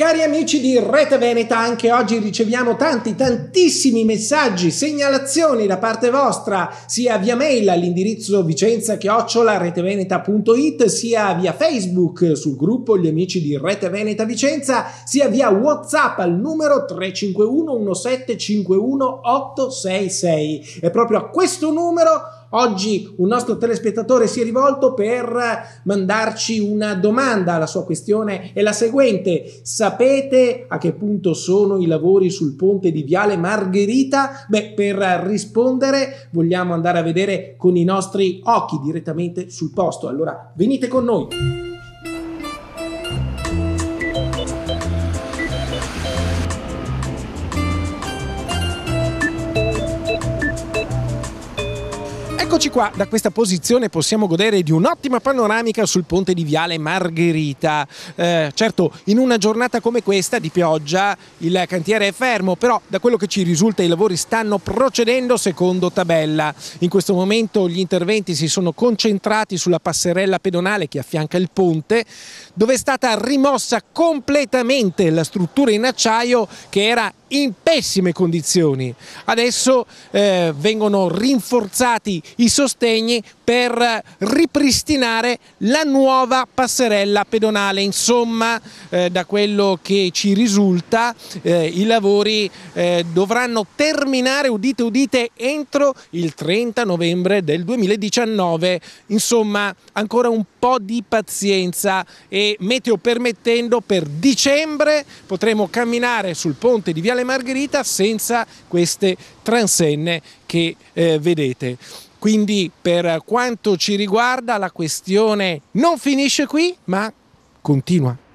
Cari amici di Rete Veneta, anche oggi riceviamo tanti, tantissimi messaggi, segnalazioni da parte vostra, sia via mail all'indirizzo vicenza-reteveneta.it, sia via Facebook sul gruppo Gli Amici di Rete Veneta Vicenza, sia via WhatsApp al numero 351 1751 866. E proprio a questo numero Oggi un nostro telespettatore si è rivolto per mandarci una domanda. La sua questione è la seguente: sapete a che punto sono i lavori sul ponte di Viale Margherita? Beh, per rispondere vogliamo andare a vedere con i nostri occhi direttamente sul posto. Allora venite con noi. Eccoci qua, da questa posizione possiamo godere di un'ottima panoramica sul ponte di Viale Margherita. Eh, certo, in una giornata come questa di pioggia il cantiere è fermo, però da quello che ci risulta i lavori stanno procedendo secondo tabella. In questo momento gli interventi si sono concentrati sulla passerella pedonale che affianca il ponte, dove è stata rimossa completamente la struttura in acciaio che era in pessime condizioni. Adesso eh, vengono rinforzati i sostegni per ripristinare la nuova passerella pedonale. Insomma, eh, da quello che ci risulta, eh, i lavori eh, dovranno terminare, udite udite, entro il 30 novembre del 2019. Insomma, ancora un po' di pazienza e meteo permettendo per dicembre potremo camminare sul ponte di Viale Margherita senza queste transenne che eh, vedete. Quindi per quanto ci riguarda la questione non finisce qui, ma continua.